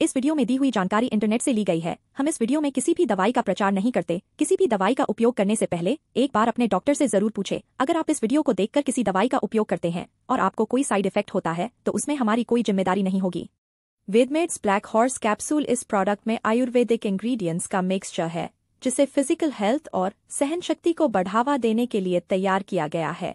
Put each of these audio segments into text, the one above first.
इस वीडियो में दी हुई जानकारी इंटरनेट से ली गई है हम इस वीडियो में किसी भी दवाई का प्रचार नहीं करते किसी भी दवाई का उपयोग करने से पहले एक बार अपने डॉक्टर से जरूर पूछे अगर आप इस वीडियो को देखकर किसी दवाई का उपयोग करते हैं और आपको कोई साइड इफेक्ट होता है तो उसमें हमारी कोई जिम्मेदारी नहीं होगी वेदमेड्स ब्लैक हॉर्स कैप्सूल इस प्रोडक्ट में आयुर्वेदिक इंग्रीडियंट्स का मिक्सचर है जिसे फिजिकल हेल्थ और सहन शक्ति को बढ़ावा देने के लिए तैयार किया गया है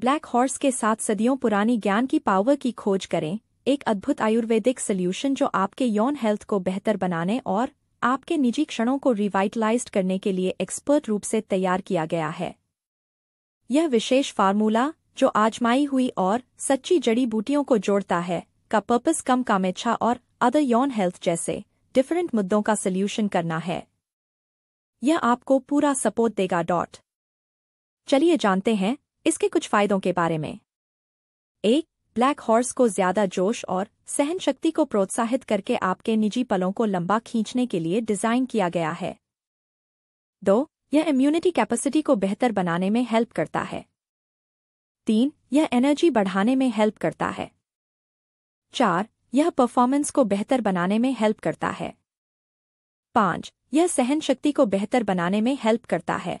ब्लैक हॉर्स के साथ सदियों पुरानी ज्ञान की पावर की खोज करें एक अद्भुत आयुर्वेदिक सोल्यूशन जो आपके यौन हेल्थ को बेहतर बनाने और आपके निजी क्षणों को रिवाइटलाइज करने के लिए एक्सपर्ट रूप से तैयार किया गया है यह विशेष फार्मूला जो आजमाई हुई और सच्ची जड़ी बूटियों को जोड़ता है का पर्पस कम कामेच्छा और अदर यौन हेल्थ जैसे डिफरेंट मुद्दों का सल्यूशन करना है यह आपको पूरा सपोर्ट देगा डॉट चलिए जानते हैं इसके कुछ फायदों के बारे में एक ब्लैक हॉर्स को ज्यादा जोश और सहन शक्ति को प्रोत्साहित करके आपके निजी पलों को लंबा खींचने के लिए डिजाइन किया गया है दो यह इम्यूनिटी कैपेसिटी को बेहतर बनाने में हेल्प करता है तीन यह एनर्जी बढ़ाने में हेल्प करता है चार यह परफॉर्मेंस को बेहतर बनाने में हेल्प करता है पांच यह सहन शक्ति को बेहतर बनाने में हेल्प करता है